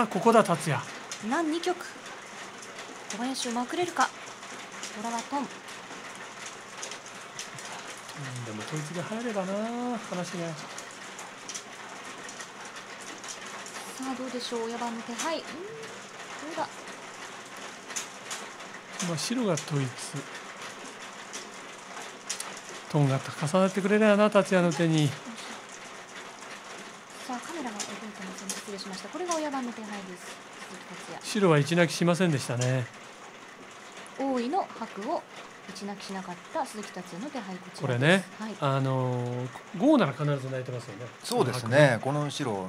あここだ達也曲小林をまくれるかはトンでもこいつが入ればな話がさあどうでしょう親番の手配うんどうだまあ白が統一トンが重なってくれればな達也の手に。番の手配です白は一泣きしませんでしたね王位の白を一泣きしなかった鈴木達也の手配ここれね、はい、あの五なら必ず泣いてますよね。そうですね。この白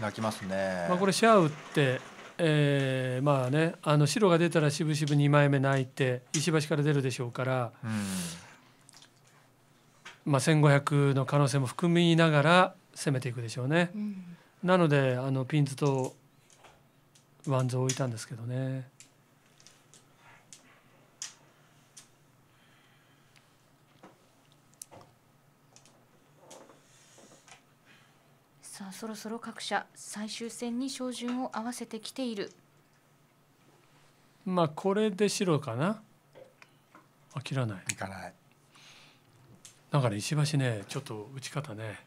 泣きますね。まあこれシャア打って、えー、まあねあの白が出たらしぶしぶ二枚目泣いて石橋から出るでしょうから、うん、まあ千五百の可能性も含みながら攻めていくでしょうね。うん、なのであのピンズとワンズを置いたんですけどね。さあそろそろ各社最終戦に照準を合わせてきているまあこれで白かなあ切らないいかないなかね石橋ねちょっと打ち方ね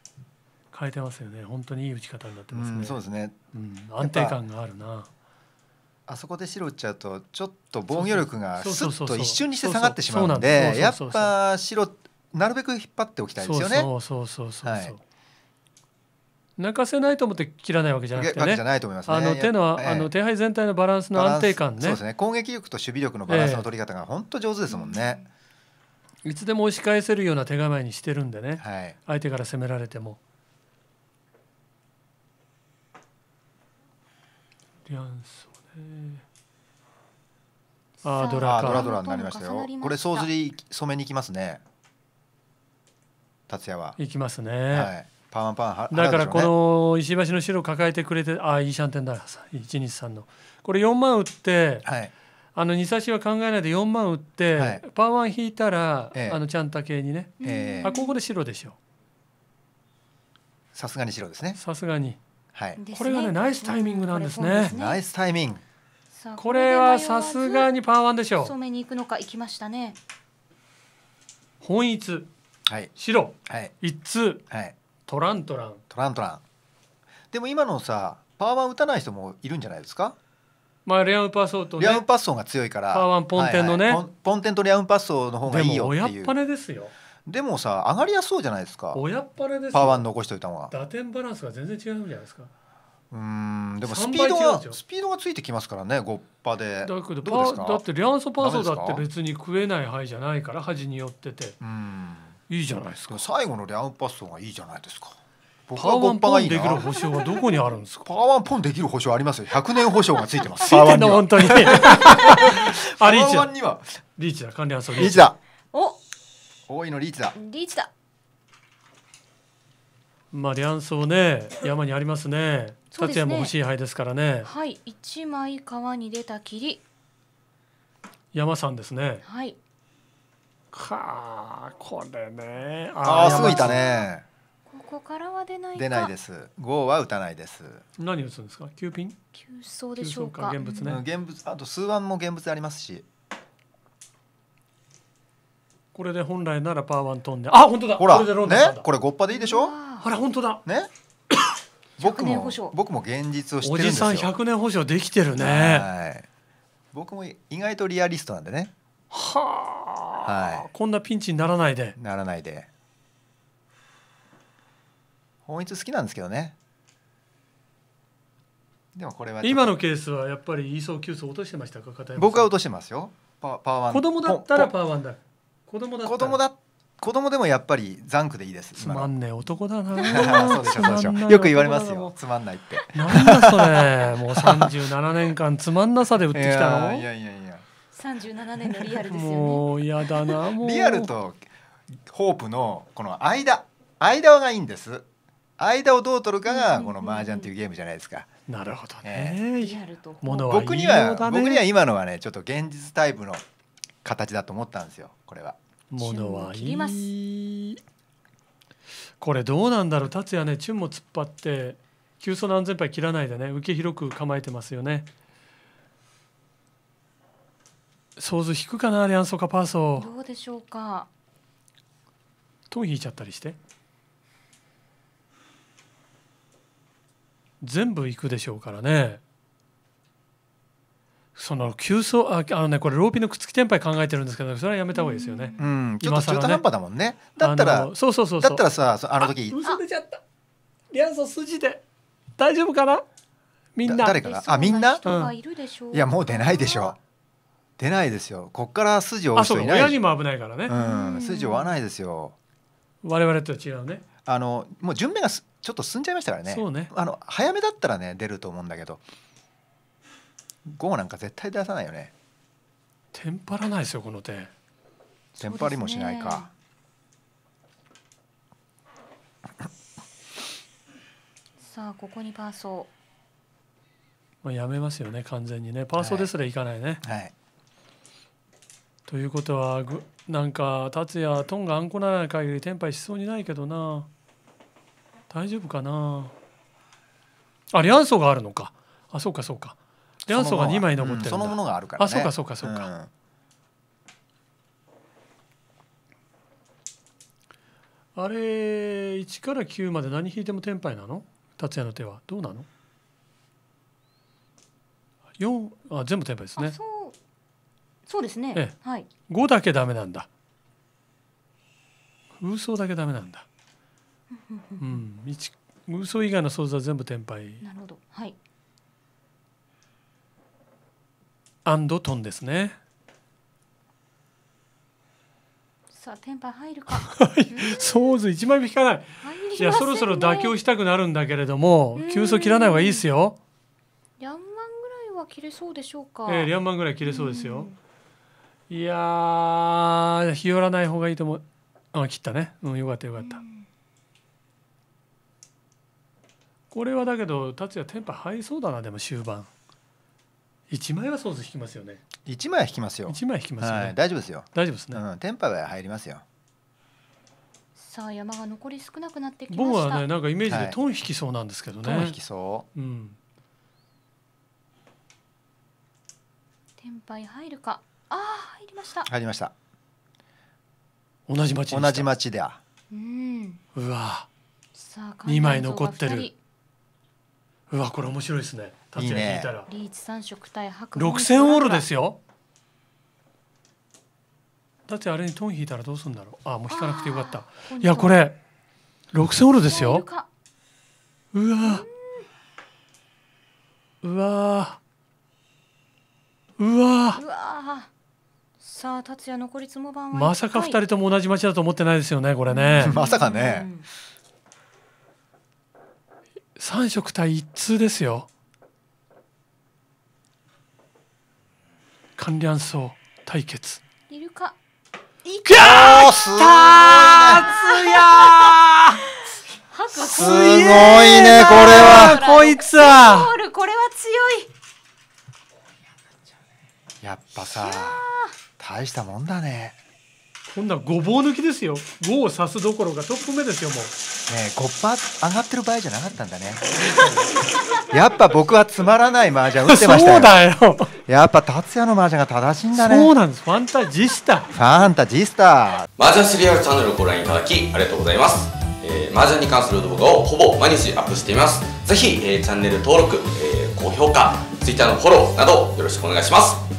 変えてますよね本当にいい打ち方になってますね、うん、そうですね、うん、安定感があるなあそこで白打っちゃうとちょっと防御力がすっと一瞬にして下がってしまうのでやっぱ白なるべく引っ張っておきたいですよね。そうそうそうそう、はい、泣かせないと思って切らないわけじゃなくてね。じゃないと思います、ね、あの手の、えー、あの手配全体のバランスの安定感ね。そうですね。攻撃力と守備力のバランスの取り方が本当上手ですもんね、えー、いつでも押し返せるような手構えにしてるんでね。はい、相手から攻められても。リアンソあドラドラドラになりましたよこれ総釣染めに行きますね達也は行きますね、はい、パンパンだからこの石橋の白を抱えてくれてああいいシャンテンだ一2三のこれ四万売って、はい、あの2差しは考えないで四万売って、はい、パーワン引いたら、ええ、あのちゃんた系にね、ええ、あここで白でしょう。さすがに白ですねさすがにはい、これがねナイスタイミングなんですね。ナイスタイミング。これはさすがにパワーワンでしょう。染めに行くのか行きましたね。本一、はい、白、はい、一通、はい、トラントラン。トラントラン。でも今のさパワーワン打たない人もいるんじゃないですか。まあレアウンパッソーと、ね、レアウンパッソーが強いから。パワーワンポンテンのね、はいはいポン。テンとレアウンパッソーの方がいいよっていう。でも親っぱねですよ。でもさ上がりやすそうじゃないですか親っ腹ですパワー残しておいたのは打点バランスが全然違うじゃないですかうんでもスピードがスピードがついてきますからね5パでだけどだってリアンソパーソだって別に食えない囲じゃないから端によっててうんいいじゃないですか最後のリアンパーソがいいじゃないですかパワーワンポンできる保証はどこにあるんですか。パワーワンポンできる保証あります百100年保証がついてます。ついてんだ本当に。あリーチだ。リーチだ。管理リーチだ。お。多いのリーチだリーチだまあリアンソーね山にありますねそう達也も欲しい牌ですからねはい一枚川に出た霧山さんですねはいかあこれねああーすごいたねここからは出ないか出ないです5は打たないです、何打つんですか9ピン急走でしょうかか現物ねうん現物あと数番も現物ありますしこれで本来ならパーワン飛んであ本当だほらこれでロンねこれ5%でいいでしょあら本当だね 僕も僕も現実を知ってるんですよおじさん100年保証できてるね僕も意外とリアリストなんでねはあ、はい、こんなピンチにならないでならないで本一好きなんですけどねでもこれは今のケースはやっぱりイーソーキュー落としてましたか僕は落としてますよパパーワン子供だったらパーワンだ子供だ子供だ子供でもやっぱり残酷でいいですつまんねえ男だな そうでしょそうでしょよく言われますよつまんないってなんだそれもう37年間つまんなさで売ってきたのいやいやいや37年のリアルですよねもう嫌だなもうリアルとホープのこの間間がいいんです間をどう取るかがこの麻雀というゲームじゃないですか。なるほどね。えー、僕には僕には今のはねちょっと現実タイプの形だと思ったんですよこれは。ものは切りこれどうなんだろう達也ねチュンも突っ張って急走の安全牌切らないでね受け広く構えてますよね。想像引くかなアリアンソかパーソどうでしょうかトン引いちゃったりして全部いくでしょうからね。その急走ああのねこれローピンのくっつきテンパイ考えてるんですけどそれはやめた方がいいですよね。うん、ちょっと中途半端だもんね。だったらそうそうそうだったらさあの時結べちゃった。リアンさ筋で大丈夫かな？みんな誰かな？あみんな？うん、いやもう出ないでしょ。う出ないですよ。こっから筋を追う人いない。親にも危ないからね。うん筋を追わないですよ。我々とは違うね。あのもう順目がすちょっと進んじゃいましたからね。そうね。あの早めだったらね出ると思うんだけど。5なんか絶対出さないよねテンパらないですよこの手テンパりもしないか、ね、さあここにパーソー、まあ、やめますよね完全にねパーソーですらいかないね、はい、はい、ということはなんか達也トンがあんこならない限りテンパイしそうにないけどな大丈夫かなあリアンソーがあるのかあそうかそうかでアソが二枚残ってるそのものがあるから、ね、あそうかそうかそうか、うん、あれ一から九まで何引いても天敗なの達也の手はどうなの四あ全部天敗ですねそうそうですね、ええ、はい、五だけダメなんだ偶数だけダメなんだ うん偶数以外の想像は全部天敗。なるほどはいアンドトンですね。さあテンパ入るか。ソーズ一枚も引かない。ね、いやそろそろ妥協したくなるんだけれども、急所切らない方がいいですよ。リ万ぐらいは切れそうでしょうか。えー、リ万ぐらい切れそうですよ。いや日和らない方がいいと思う。あ切ったね。うんよかったよかった。これはだけど達也テンパ入りそうだなでも終盤。一枚はそうで引きますよね一枚は引きますよ一枚引きますよね、はい、大丈夫ですよ大丈夫ですね、うん、テンパは入りますよさあ山が残り少なくなってきまし僕はねなんかイメージでトン引きそうなんですけどね、はい、トン引きそううんテンパ入るかああ入りました入りました同じ町同じ町で。うんうわさあ二枚残ってるうわこれ面白いですね達也引いたらリーチ三色対白六千0 0オールですよだってあれにトン引いたらどうするんだろうあもう引かなくてよかったいやこれ六千0 0オールですようわうわうわさあ達也残りつも番まさか二人とも同じ町だと思ってないですよねこれね、まさかね、うん、3色対一通ですよ観覧層対決いるかいーすごいねこれはこいつはこれは強いやっぱさ大したもんだねこんなごぼう抜きですよ5を指すどころかトップ目ですよもうねえ5%上がってる場合じゃなかったんだね やっぱ僕はつまらない麻雀打ってましたよそうだよやっぱ達也の麻雀が正しいんだねそうなんですファンタジスタファンタジスタ麻雀シリアルチャンネルをご覧いただきありがとうございます、えー、麻雀に関する動画をほぼ毎日アップしていますぜひ、えー、チャンネル登録、えー、高評価ツイッターのフォローなどよろしくお願いします